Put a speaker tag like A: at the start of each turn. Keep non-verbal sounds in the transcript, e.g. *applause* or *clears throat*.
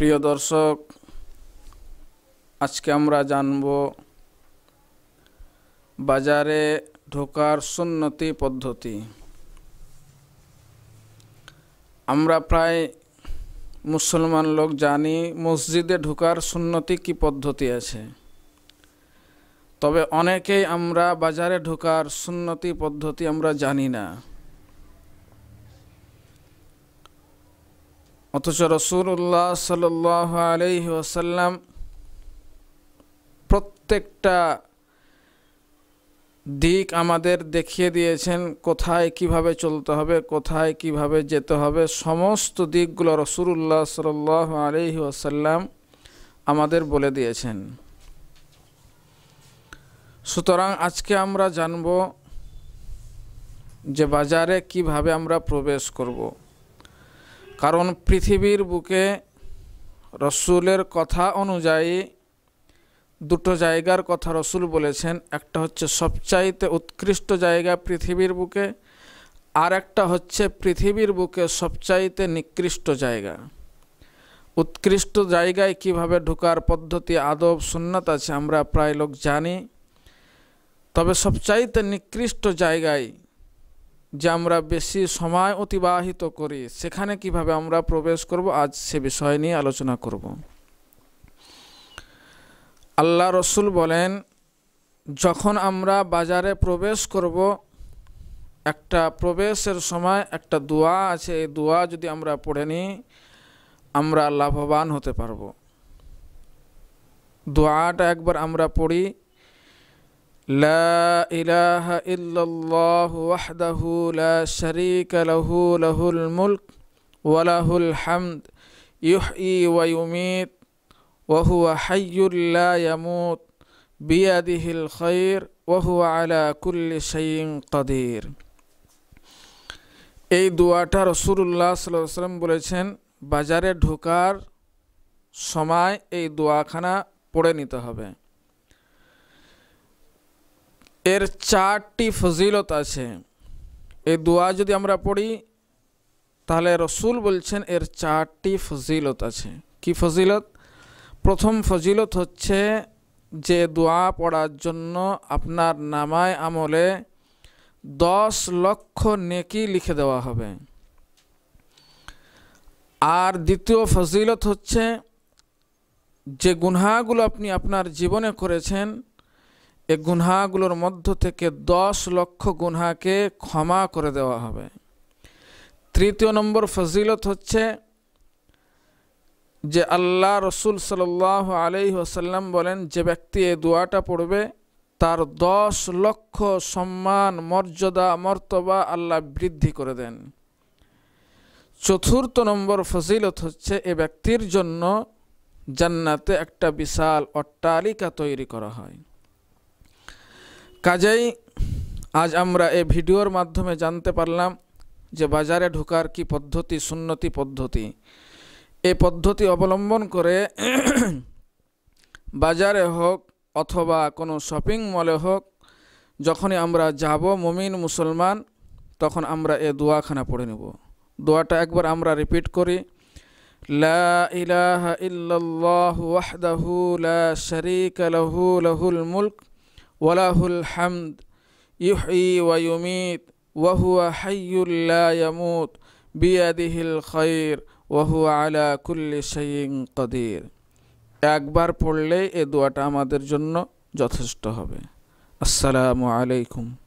A: প্রিয় দর্শক আজকে আমরা জানব বাজারে ঢোকার সুন্নতি পদ্ধতি আমরা প্রায় মুসলমান লোক জানি মসজিদে ঢোকার সুন্নতি কি পদ্ধতি আছে তবে অনেকেই আমরা বাজারে ঢোকার সুন্নতি পদ্ধতি আমরা জানি না অথচ রসুল্লাহ সাল আলহি ওসাল্লাম প্রত্যেকটা দিক আমাদের দেখিয়ে দিয়েছেন কোথায় কিভাবে চলতে হবে কোথায় কিভাবে যেতে হবে সমস্ত দিকগুলো রসুল্লাহ সাল আলহি ওসাল্লাম আমাদের বলে দিয়েছেন সুতরাং আজকে আমরা জানব যে বাজারে কিভাবে আমরা প্রবেশ করব কারণ পৃথিবীর বুকে রসুলের কথা অনুযায়ী দুটো জায়গার কথা রসুল বলেছেন একটা হচ্ছে সবচাইতে উৎকৃষ্ট জায়গা পৃথিবীর বুকে আর একটা হচ্ছে পৃথিবীর বুকে সবচাইতে নিকৃষ্ট জায়গা উৎকৃষ্ট জায়গায় কিভাবে ঢোকার পদ্ধতি আদব সুন্নাত আছে আমরা প্রায় লোক জানি তবে সবচাইতে নিকৃষ্ট জায়গায় যে আমরা বেশি সময় অতিবাহিত করি সেখানে কিভাবে আমরা প্রবেশ করব আজ সে বিষয় নিয়ে আলোচনা করব আল্লাহ রসুল বলেন যখন আমরা বাজারে প্রবেশ করব একটা প্রবেশের সময় একটা দোয়া আছে এই দোয়া যদি আমরা পড়ে নিই আমরা লাভবান হতে পারব দোয়াটা একবার আমরা পড়ি لا إله إلا الله وحده لا شريك له له الملك وله الحمد يحيي ويميت وهو حي لا يموت بيده الخير وهو على كل شيء قدير এই দোয়াটা রসুল্লাহ সাল্লাম বলেছেন বাজারে ঢোকার সময় এই দোয়াখানা পড়ে নিতে হবে এর চারটি ফজিলত আছে এই দোয়া যদি আমরা পড়ি তাহলে রসুল বলছেন এর চারটি ফজিলত আছে কি ফজিলত প্রথম ফজিলত হচ্ছে যে দোয়া পড়ার জন্য আপনার নামায় আমলে দশ লক্ষ নেকি লিখে দেওয়া হবে আর দ্বিতীয় ফজিলত হচ্ছে যে গুনহাগুলো আপনি আপনার জীবনে করেছেন এ গুনহাগুলোর মধ্য থেকে দশ লক্ষ গুনহাকে ক্ষমা করে দেওয়া হবে তৃতীয় নম্বর ফজিলত হচ্ছে যে আল্লাহ রসুল সাল্লাহ আলি ওসাল্লাম বলেন যে ব্যক্তি এই দোয়াটা পড়বে তার দশ লক্ষ সম্মান মর্যাদা মর্তবা আল্লাহ বৃদ্ধি করে দেন চতুর্থ নম্বর ফজিলত হচ্ছে এ ব্যক্তির জন্য জান্নাতে একটা বিশাল অট্টালিকা তৈরি করা হয় কাজেই আজ আমরা এই ভিডিওর মাধ্যমে জানতে পারলাম যে বাজারে ঢোকার কি পদ্ধতি সুন্নতি পদ্ধতি এই পদ্ধতি অবলম্বন করে *clears throat* বাজারে হোক অথবা কোনো শপিং মলে হোক যখনই আমরা যাব মুমিন মুসলমান তখন আমরা এ দোয়াখানা পড়ে নেব দোয়াটা একবার আমরা রিপিট করি লা ইলাহা ওয়াহদাহু লা শারীকা লাহু লাহুল মুল্ক ওয়ালাহুল হামদ ইহি ওয়ায়ুমিত ওয়াহুয়া হাইয়ুল্লা ইয়ামুত বিয়াদিহিল খৈর ওয়াহুয়া আলা কুল্লি শাইং কদির একবার পড়লে এ দোয়াটা আমাদের জন্য যথেষ্ট হবে আসসালামু আলাইকুম